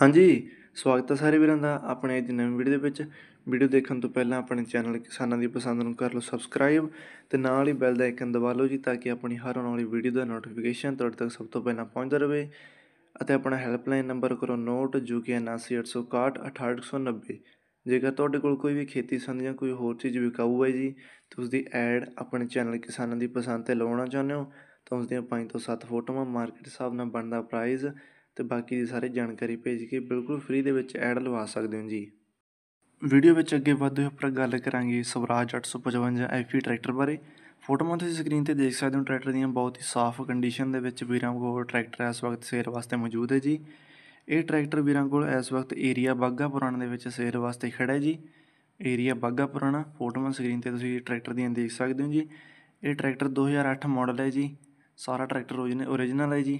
ਹਾਂਜੀ ਸਵਾਗਤ ਹੈ ਸਾਰੇ ਵੀਰਾਂ ਦਾ ਆਪਣੇ ਅੱਜ ਨਵੀਂ ਵੀਡੀਓ ਦੇ ਵਿੱਚ ਵੀਡੀਓ ਦੇਖਣ ਤੋਂ ਪਹਿਲਾਂ ਆਪਣੇ ਚੈਨਲ ਕਿਸਾਨਾਂ ਦੀ ਪਸੰਦ ਨੂੰ ਕਰ ਲਓ ਸਬਸਕ੍ਰਾਈਬ ਤੇ ਨਾਲ ਹੀ ਬੈਲ ਦਾ ਆਈਕਨ ਦਬਾ ਲਓ ਜੀ ਤਾਂ ਕਿ ਆਪਣੀ ਹਰ ਆਉਣ ਵਾਲੀ ਵੀਡੀਓ ਦਾ ਨੋਟੀਫਿਕੇਸ਼ਨ ਤੁਹਾਡੇ ਤੱਕ ਸਭ ਤੋਂ ਪਹਿਲਾਂ ਪਹੁੰਚਦਾ ਰਹੇ ਅਤੇ ਆਪਣਾ ਹੈਲਪਲਾਈਨ ਨੰਬਰ ਕਰੋ ਨੋਟ ਜੋ ਕਿ 7986168890 ਜੇਕਰ ਤੁਹਾਡੇ ਕੋਲ ਕੋਈ ਵੀ ਖੇਤੀ ਸੰਬੰਧੀ ਜਾਂ ਕੋਈ ਹੋਰ ਚੀਜ਼ ਵਿਕਾਊ ਹੈ ਜੀ ਤੇ ਉਸ ਦੀ ਐਡ ਆਪਣੇ ਚੈਨਲ ਕਿਸਾਨਾਂ ਦੀ ਪਸੰਦ ਤੇ ਲਾਉਣਾ ਚਾਹੁੰਦੇ ਹੋ ਤਾਂ ਉਸ ਦੀਆਂ 5 ਤੋਂ 7 ਫੋਟੋਆਂ ਮਾਰਕੀਟ ਸਾਹਿਬ ਨਾਲ ਬਣਦਾ ਪ੍ਰਾਈਸ ਤੇ ਬਾਕੀ ਦੀ ਸਾਰੀ ਜਾਣਕਾਰੀ ਭੇਜ ਕੇ ਬਿਲਕੁਲ ਫ੍ਰੀ ਦੇ ਵਿੱਚ ਐਡ ਲਵਾ ਸਕਦੇ ਹੋ ਜੀ ਵੀਡੀਓ ਵਿੱਚ ਅੱਗੇ ਵਧਦੇ ਹੋਏ ਆਪਾਂ ਗੱਲ ਕਰਾਂਗੇ ਸਵਰਾਜ 855 ਐਫੀ ਟਰੈਕਟਰ ਬਾਰੇ ਫੋਟੋਆਂ ਤੁਸੀਂ ਸਕਰੀਨ ਤੇ ਦੇਖ ਸਕਦੇ ਹੋ ਟਰੈਕਟਰ ਦੀਆਂ ਬਹੁਤ ਹੀ ਸਾਫ਼ ਕੰਡੀਸ਼ਨ ਦੇ ਵਿੱਚ ਵੀਰਾਂ ਕੋਲ ਟਰੈਕਟਰ ਇਸ ਵਕਤ ਸੇਲ ਵਾਸਤੇ ਮੌਜੂਦ ਹੈ ਜੀ ਇਹ ਟਰੈਕਟਰ ਵੀਰਾਂ ਕੋਲ ਇਸ ਵਕਤ ਏਰੀਆ ਬਾਗਾ ਦੇ ਵਿੱਚ ਸੇਲ ਵਾਸਤੇ ਖੜਾ ਹੈ ਜੀ ਏਰੀਆ ਬਾਗਾ ਪੁਰਾਣਾ ਫੋਟੋਆਂ ਸਕਰੀਨ ਤੇ ਤੁਸੀਂ ਟਰੈਕਟਰ ਦੀਆਂ ਦੇਖ ਸਕਦੇ ਹੋ ਜੀ ਇਹ ਟਰੈਕਟਰ 2008 ਮਾਡਲ ਹੈ ਜੀ ਸਾਰਾ ਟਰੈਕਟਰ ਓਰੀਜਨਲ ਹੈ ਜੀ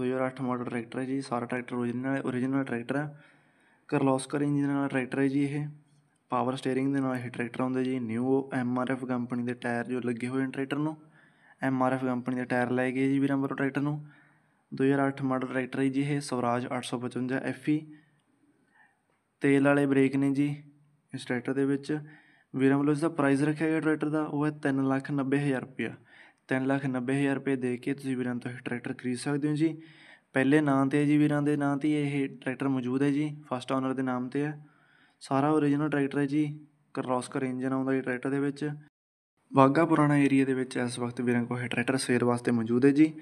2008 ਮਾਡਲ ਟਰੈਕਟਰ ਹੈ ਜੀ ਸਾਰਾ ਟਰੈਕਟਰ ਓਰੀਜਨਲ ਓਰੀਜਨਲ ਟਰੈਕਟਰ ਹੈ ਕਰਲੋਸਕਰ ਇੰਜਨ ਨਾਲ ਟਰੈਕਟਰ ਹੈ ਜੀ ਇਹ ਪਾਵਰ ਸਟੀਅਰਿੰਗ ਦੇ ਨਾਲ ਇਹ ਟਰੈਕਟਰ ਆਉਂਦੇ ਜੀ new M R F company ਦੇ ਟਾਇਰ ਜੋ ਲੱਗੇ ਹੋਏ ਨੇ ਟਰੈਕਟਰ ਨੂੰ ਐਮ ਆਰ ਐਫ ਕੰਪਨੀ ਦੇ ਟਾਇਰ ਲੈ ਗਏ ਜੀ ਵੀਰਾਂ ਵੱਲੋਂ ਟਰੈਕਟਰ ਨੂੰ 2008 ਮਾਡਲ ਟਰੈਕਟਰ ਹੈ ਜੀ ਇਹ ਸਵਰਾਜ 855 ਐਫਈ e। ਤੇਲ ਵਾਲੇ ਬ੍ਰੇਕ ਨੇ ਜੀ ਇਸ ਟਰੈਕਟਰ ਦੇ ਵਿੱਚ ਵੀਰਾਂ ਵੱਲੋਂ ਇਸ ਦਾ ਪ੍ਰਾਈਸ ਰੱਖਿਆ ਗਿਆ ਟਰੈਕਟਰ ਦਾ ਉਹ ਹੈ 390000 ਰੁਪਇਆ 3 ਲੱਖ 90000 ਹਜ਼ਾਰ ਰੁਪਏ ਦੇ ਕੇ ਤੁਸੀਂ ਵੀਰਾਂ ਤੋਂ ਇਹ ਟਰੈਕਟਰ ਖਰੀਦ ਸਕਦੇ ਹੋ ਜੀ ਪਹਿਲੇ ਨਾਂ 'ਤੇ ਜੀ ਵੀਰਾਂ ਦੇ ਨਾਂ 'ਤੇ ਇਹ ਟਰੈਕਟਰ ਮੌਜੂਦ ਹੈ ਜੀ ਫਸਟ ਓਨਰ ਦੇ ਨਾਮ 'ਤੇ ਹੈ ਸਾਰਾ オリジナル ਟਰੈਕਟਰ ਹੈ ਜੀ ਕਰੋਸਕਰ ਇੰਜਨ ਆਉਂਦਾ ਇਹ ਟਰੈਕਟਰ ਦੇ ਵਿੱਚ ਵਾਗਾ ਪੁਰਾਣਾ ਏਰੀਆ ਦੇ ਵਿੱਚ ਇਸ ਵਕਤ ਵੀਰਾਂ ਕੋਲ ਇਹ ਟਰੈਕਟਰ ਸੇਲ ਵਾਸਤੇ ਮੌਜੂਦ ਹੈ ਜੀ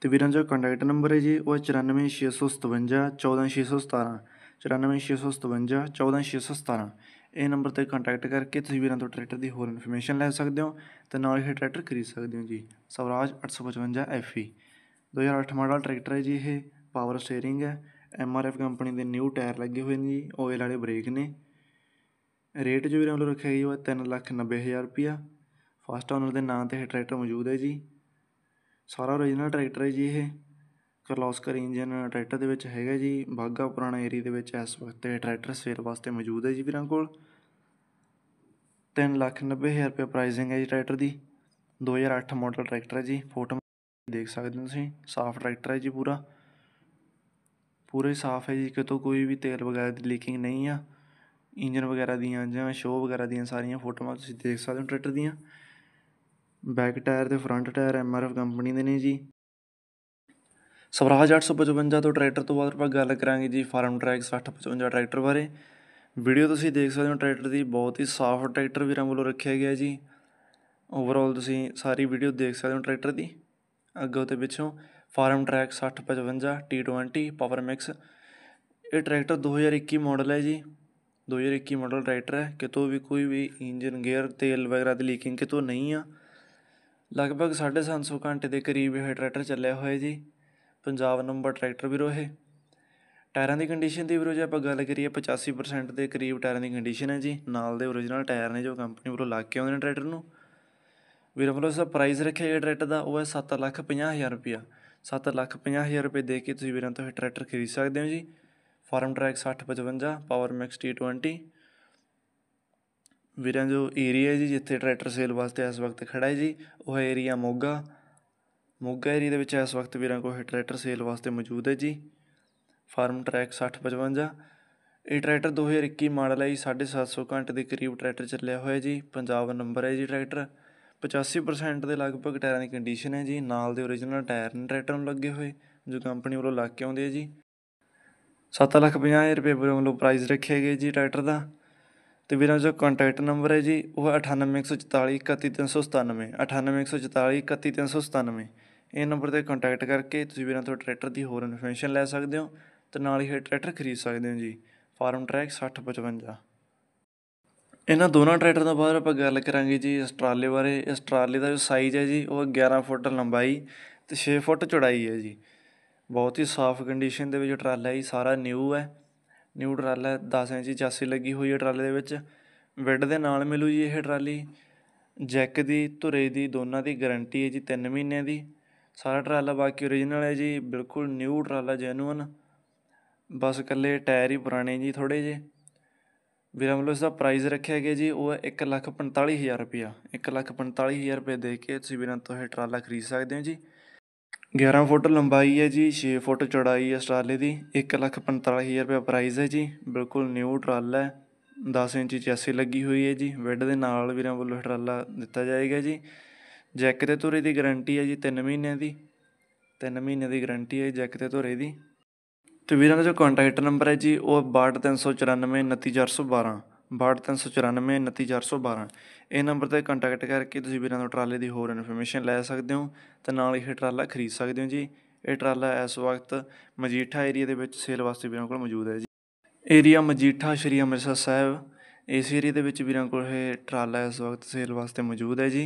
ਤੇ ਵੀਰਾਂ ਦਾ ਕੰਟੈਕਟ ਨੰਬਰ ਹੈ ਜੀ ਉਹ 94657 14617 94657 14617 ਇਹ ਨੰਬਰ ਤੇ ਕੰਟੈਕਟ ਕਰਕੇ ਤੁਸੀਂ ਵੀਰਾਂ ਤੋਂ ਟਰੈਕਟਰ ਦੀ ਹੋਰ ਇਨਫੋਰਮੇਸ਼ਨ ਲੈ ਸਕਦੇ ਹੋ ਤੇ ਨਾਲ ਹੀ ਟਰੈਕਟਰ ਖਰੀਦ ਸਕਦੇ ਹੋ ਜੀ ਸਵਰਾਜ 855 ਐਫਈ 2008 ਮਾਡਲ ਟਰੈਕਟਰ ਹੈ ਜੀ ਇਹ ਪਾਵਰ ਸਟੀering ਹੈ ਐਮਆਰਐਫ ਕੰਪਨੀ ਦੇ ਨਿਊ ਟਾਇਰ ਲੱਗੇ ਹੋਏ ਨੇ ਜੀ ਓਇਲ ਵਾਲੇ ਬ੍ਰੇਕ ਨੇ ਰੇਟ ਜੋ ਵੀਰਾਂ ਵੱਲੋਂ ਰੱਖਿਆ ਗਿਆ ਉਹ 390000 ਰੁਪਿਆ ਫਸਟ ਓਨਰ ਦੇ ਨਾਂ ਤੇ ਇਹ ਟਰੈਕਟਰ ਮੌਜੂਦ ਹੈ ਜੀ ਸਾਰਾ origignal ਟਰੈਕਟਰ ਹੈ ਜੀ ਇਹ ਕਰਲੋਸਕਰ ਇੰਜਨ ਟਰੈਕਟਰ ਦੇ ਵਿੱਚ ਹੈਗਾ ਜੀ ਬਾਗਾ ਪੁਰਾਣਾ ਏਰੀਆ ਦੇ ਵਿੱਚ ਇਸ ਵਕਤ ਤੇ ਟਰੈਕਟਰ ਸੇਲ ਵਾਸਤੇ ਮੌਜੂਦ ਹੈ ਜੀ ਵੀਰਾਂ ਕੋਲ 3 ਲੱਖ ਰੁਪਏ ਪ੍ਰਾਈਸਿੰਗ ਹੈ ਜੀ ਟਰੈਕਟਰ ਦੀ 2008 ਮਾਡਲ ਟਰੈਕਟਰ ਹੈ ਜੀ ਫੋਟੋ ਦੇਖ ਸਕਦੇ ਹੋ ਤੁਸੀਂ ਸਾਫ਼ ਟਰੈਕਟਰ ਹੈ ਜੀ ਪੂਰਾ ਪੂਰੇ ਸਾਫ਼ ਹੈ ਜੀ ਕਿਤੋਂ ਕੋਈ ਵੀ ਤੇਲ ਵਗੈਰਾ ਦੀ ਲੀਕਿੰਗ ਨਹੀਂ ਆ ਇੰਜਨ ਵਗੈਰਾ ਦੀਆਂ ਜਾਂ ਸ਼ੋਅ ਵਗੈਰਾ ਦੀਆਂ ਸਾਰੀਆਂ ਫੋਟੋਆਂ ਤੁਸੀਂ ਦੇਖ ਸਕਦੇ ਹੋ ਟਰੈਕਟਰ ਦੀਆਂ ਬੈਕ ਟਾਇਰ ਤੇ ਫਰੰਟ ਟਾਇਰ ਐਮਆਰਐਫ ਕੰਪਨੀ ਦੇ ਨੇ ਜੀ ਸਵਰਾਜ 855 ਤੋਂ ਟਰੈਕਟਰ ਤੋਂ ਬਾਅਦ ਆਪਾਂ ਗੱਲ ਕਰਾਂਗੇ ਜੀ ਫਾਰਮ ਟਰੈਕ 6055 ਟਰੈਕਟਰ ਬਾਰੇ ਵੀਡੀਓ ਤੁਸੀਂ ਦੇਖ ਸਕਦੇ ਹੋ ਟਰੈਕਟਰ ਦੀ ਬਹੁਤ ਹੀ ਸਾਫ਼ ਟਰੈਕਟਰ ਵੀਰਾਂ ਵੱਲੋਂ ਰੱਖਿਆ ਗਿਆ ਜੀ ਓਵਰਆਲ ਤੁਸੀਂ ਸਾਰੀ ਵੀਡੀਓ ਦੇਖ ਸਕਦੇ ਹੋ ਟਰੈਕਟਰ ਦੀ ਅੱਗੇ ਤੇ ਪਿੱਛੋਂ Farmtrac 6055 T20 power mix ਇਹ ਟਰੈਕਟਰ 2021 ਮਾਡਲ ਹੈ ਜੀ 2021 ਮਾਡਲ ਟਰੈਕਟਰ ਹੈ ਕਿਤੋਂ ਵੀ ਕੋਈ ਵੀ ਇੰਜਨ ਗੇਅਰ ਤੇਲ ਵਗੈਰਾ ਦੀ ਲੀਕਿੰਗ ਕਿਤੋਂ ਨਹੀਂ ਆ ਲਗਭਗ 750 ਘੰਟੇ ਦੇ ਕਰੀਬ ਇਹ ਟਰੈਕਟਰ ਚੱਲਿਆ ਹੋਇਆ ਜੀ ਪੰਜਾਬ ਨੰਬਰ ਟਰੈਕਟਰ ਵੀਰੋ ਇਹ ਟਾਇਰਾਂ ਦੀ ਕੰਡੀਸ਼ਨ ਦੀ ਵੀਰੋ ਜੇ ਆਪਾਂ ਗੱਲ ਕਰੀਏ 85% ਦੇ ਕਰੀਬ ਟਾਇਰਾਂ ਦੀ ਕੰਡੀਸ਼ਨ ਹੈ ਜੀ ਨਾਲ ਦੇ origignal ਟਾਇਰ ਨੇ ਜੋ ਕੰਪਨੀ ਵੱਲੋਂ ਲਾ ਕੇ ਆਉਂਦੇ ਨੇ ਟਰੈਕਟਰ ਨੂੰ ਵੀਰੋ ਵੱਲੋਂ ਸਾ ਪ੍ਰਾਈਸ ਰੱਖਿਆ ਗਿਆ ਟਰੈਕਟਰ ਦਾ ਉਹ ਹੈ 750000 ਰੁਪਿਆ 750000 ਰੁਪਏ ਦੇ ਕੇ ਤੁਸੀਂ ਵੀਰਾਂ ਤੋਂ ਇਹ ਟਰੈਕਟਰ ਖਰੀਦ ਸਕਦੇ ਹੋ ਜੀ Farmtrac 6055 power Max T20 ਵੀਰਾਂ ਜੋ ਏਰੀਆ ਜੀ ਜਿੱਥੇ ਟਰੈਕਟਰ ਸੇਲ ਵਾਸਤੇ ਇਸ ਵਕਤ ਖੜਾ ਹੈ ਜੀ ਉਹ ਏਰੀਆ ਮੋਗਾ ਮੋਗਾ ਏਰੀਆ ਦੇ ਵਿੱਚ ਇਸ ਵਕਤ ਵੀਰਾਂ ਕੋਲ ਇਹ ਟਰੈਕਟਰ ਸੇਲ ਵਾਸਤੇ ਮੌਜੂਦ ਹੈ ਜੀ ਫਾਰਮ ਟਰੈਕ 6055 ਇਹ ਟਰੈਕਟਰ 2021 ਮਾਡਲ ਹੈ ਜੀ 750 ਘੰਟੇ ਦੇ ਕਰੀਬ ਟਰੈਕਟਰ ਚੱਲਿਆ ਹੋਇਆ ਜੀ ਪੰਜਾਬ ਨੰਬਰ ਹੈ ਜੀ ਟਰੈਕਟਰ 85% ਦੇ ਲਗਭਗ ਟਾਇਰਾਂ ਦੀ ਕੰਡੀਸ਼ਨ ਹੈ ਜੀ ਨਾਲ ਦੇ origignal ਟਾਇਰ ਨੇ ਟਰੈਕਟਰ ਨੂੰ ਲੱਗੇ ਹੋਏ ਜੋ ਕੰਪਨੀ ਵੱਲੋਂ ਲੱਗ ਕੇ ਆਉਂਦੇ ਹੈ ਜੀ 7 ਲੱਖ ਰੁਪਏ ਵੱਲੋਂ ਪ੍ਰਾਈਸ ਰੱਖਿਆ ਗਿਆ ਜੀ ਟਰੈਕਟਰ ਦਾ ਤੇ ਵੀਰਾਂ ਜੋ ਕੰਟੈਕਟ ਨੰਬਰ ਹੈ ਜੀ ਉਹ 98144131397 98144131397 ਇਹ ਨੰਬਰ 'ਤੇ ਕੰਟੈਕਟ ਕਰਕੇ ਤੁਸੀਂ ਵੀਰਾਂ ਤੋਂ ਟਰੈਕਟਰ ਦੀ ਹੋਰ ਇਨਫੋਰਮੇਸ਼ਨ ਲੈ ਸਕਦੇ ਹੋ ਤੇ ਨਾਲ ਹੀ ਇਹ ਟਰੈਕਟਰ ਖਰੀਦ ਸਕਦੇ ਹੋ ਜੀ ਫਾਰਮ ਟਰੈਕ 6055 ਇਹਨਾਂ ਦੋਨਾਂ ਟਰੈਕਟਰ ਤੋਂ ਬਾਅਦ ਆਪਾਂ ਗੱਲ ਕਰਾਂਗੇ ਜੀ ਇਸ ਟਰਾਲੇ ਬਾਰੇ ਇਸ ਟਰਾਲੇ ਦਾ ਜੋ ਸਾਈਜ਼ ਹੈ ਜੀ ਉਹ 11 ਫੁੱਟ ਲੰਬਾਈ ਤੇ 6 ਫੁੱਟ ਚੌੜਾਈ ਹੈ ਜੀ ਬਹੁਤ ਹੀ ਸਾਫ਼ ਕੰਡੀਸ਼ਨ ਦੇ ਵਿੱਚ ਟਰਾਲਾ ਹੈ ਸਾਰਾ ਨਿਊ ਹੈ ਨਿਊ ਟਰਾਲਾ 10 ਇੰਚ ਚਾਸੀ ਲੱਗੀ ਹੋਈ ਹੈ ਟਰਾਲੇ ਦੇ ਵਿੱਚ ਵਿੱਡ ਦੇ ਨਾਲ ਮਿਲੂ ਜੀ ਇਹ ਟਰਾਲੀ ਜੈਕ ਦੀ ਧੁਰੇ ਦੀ ਦੋਨਾਂ ਦੀ ਗਾਰੰਟੀ ਹੈ ਜੀ 3 ਮਹੀਨਿਆਂ ਦੀ ਸਾਰਾ ਟਰਾਲਾ ਬਾਕੀ ਓਰੀਜਨਲ ਹੈ ਜੀ ਬਿਲਕੁਲ ਨਿਊ ਟਰਾਲਾ ਜੈਨੂਅਨ ਬਸ ਇਕੱਲੇ ਟਾਇਰ ਹੀ ਪੁਰਾਣੇ ਜੀ ਥੋੜੇ ਜੇ ਵੀਰਾਂ ਵੱਲੋਂ ਇਸ ਦਾ ਰੱਖਿਆ ਗਿਆ ਜੀ ਉਹ ਹੈ 1,45,000 ਰੁਪਇਆ 1,45,000 ਰੁਪਏ ਦੇ ਕੇ ਤੁਸੀਂ ਵੀਰਾਂ ਤੋਂ ਇਹ ਟਰਾਲਾ ਖਰੀਦ ਸਕਦੇ ਹੋ ਜੀ 11 ਫੁੱਟ ਲੰਬਾਈ ਹੈ ਜੀ 6 ਫੁੱਟ ਚੌੜਾਈ ਹੈ ਟਰਾਲੇ ਦੀ 1,45,000 ਰੁਪਏ ਪ੍ਰਾਈਸ ਹੈ ਜੀ ਬਿਲਕੁਲ ਨਿਊ ਟਰਾਲਾ ਹੈ 10 ਇੰਚ ਚੈਸੀ ਲੱਗੀ ਹੋਈ ਹੈ ਜੀ ਵਿੱਡ ਦੇ ਨਾਲ ਵੀਰਾਂ ਵੱਲੋਂ ਟਰਾਲਾ ਦਿੱਤਾ ਜਾਏਗਾ ਜੀ ਜੈਕ ਤੇ ਧੁਰੇ ਦੀ ਗਾਰੰਟੀ ਹੈ ਜੀ 3 ਮਹੀਨਿਆਂ ਦੀ 3 ਮਹੀਨਿਆਂ ਦੀ ਗਾਰੰਟੀ ਹੈ ਜੈਕ ਤੇ ਧੁਰੇ ਦੀ ਤੇ ਵੀਰਾਂ ਦਾ ਜੋ ਕੰਟੈਕਟ ਨੰਬਰ ਹੈ ਜੀ ਉਹ 6239499412 6239499412 ਇਹ ਨੰਬਰ ਤੇ ਕੰਟੈਕਟ ਕਰਕੇ ਤੁਸੀਂ ਵੀਰਾਂ ਤੋਂ ਟਰਾਲੇ ਦੀ ਹੋਰ ਇਨਫੋਰਮੇਸ਼ਨ ਲੈ ਸਕਦੇ ਹੋ ਤੇ ਨਾਲ ਇਹ ਟਰਾਲਾ ਖਰੀਦ ਸਕਦੇ ਹੋ ਜੀ ਇਹ ਟਰਾਲਾ ਇਸ ਵਕਤ ਮਜੀਠਾ ਏਰੀਆ ਦੇ ਵਿੱਚ ਸੇਲ ਵਾਸਤੇ ਵੀਰਾਂ ਕੋਲ ਮੌਜੂਦ ਹੈ ਜੀ ਏਰੀਆ ਮਜੀਠਾ ਸ਼੍ਰੀ ਅੰਮ੍ਰਿਤਸਰ ਸਾਹਿਬ ਇਸ ਏਰੀਆ ਦੇ ਵਿੱਚ ਵੀਰਾਂ ਕੋਲ ਇਹ ਟਰਾਲਾ ਇਸ ਵਕਤ ਸੇਲ ਵਾਸਤੇ ਮੌਜੂਦ ਹੈ ਜੀ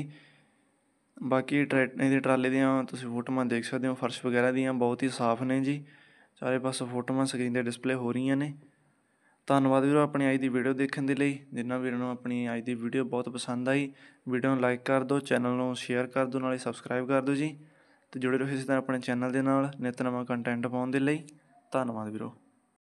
ਬਾਕੀ ਟਰੈਕਟਰ ਦੇ ਟਰਾਲੇ ਦੀਆਂ ਤੁਸੀਂ ਫੋਟੋਆਂ ਦੇਖ ਸਕਦੇ ਹੋ ਫਰਸ਼ ਵਗੈਰਾ ਦੀਆਂ ਬਹੁਤ ਹੀ ਸਾਫ਼ ਨੇ ਜੀ ਚਾਰੇ ਪਾਸੇ ਫੋਟੋਆਂ ਸਕਰੀਨ ਤੇ ਡਿਸਪਲੇ ਹੋ ਰਹੀਆਂ ਨੇ ਧੰਨਵਾਦ ਵੀਰੋ ਆਪਣੀ ਅੱਜ ਦੀ ਵੀਡੀਓ ਦੇਖਣ ਦੇ ਲਈ ਜਿੰਨਾ ਵੀਰਾਂ ਨੂੰ ਆਪਣੀ ਅੱਜ ਦੀ ਵੀਡੀਓ ਬਹੁਤ ਪਸੰਦ ਆਈ ਵੀਡੀਓ ਨੂੰ ਲਾਈਕ ਕਰ ਦਿਓ ਚੈਨਲ ਨੂੰ ਸ਼ੇਅਰ ਕਰ ਦਿਓ ਨਾਲੇ ਸਬਸਕ੍ਰਾਈਬ ਕਰ ਦਿਓ ਜੀ ਤੇ ਜੁੜੇ ਰਹੋ ਇਸ ਤਰ੍ਹਾਂ ਆਪਣੇ ਚੈਨਲ ਦੇ ਨਾਲ ਨਿਤ ਨਵਾਂ ਕੰਟੈਂਟ ਪਾਉਣ ਦੇ ਲਈ ਧੰਨਵਾਦ ਵੀਰੋ